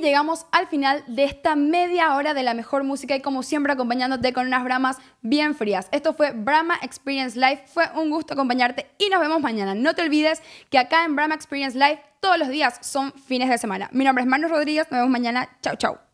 llegamos al final de esta media hora de la mejor música y como siempre acompañándote con unas bramas bien frías. Esto fue Brahma Experience Live, fue un gusto acompañarte y nos vemos mañana. No te olvides que acá en Brahma Experience Live todos los días son fines de semana. Mi nombre es Manu Rodríguez, nos vemos mañana. Chau, chau.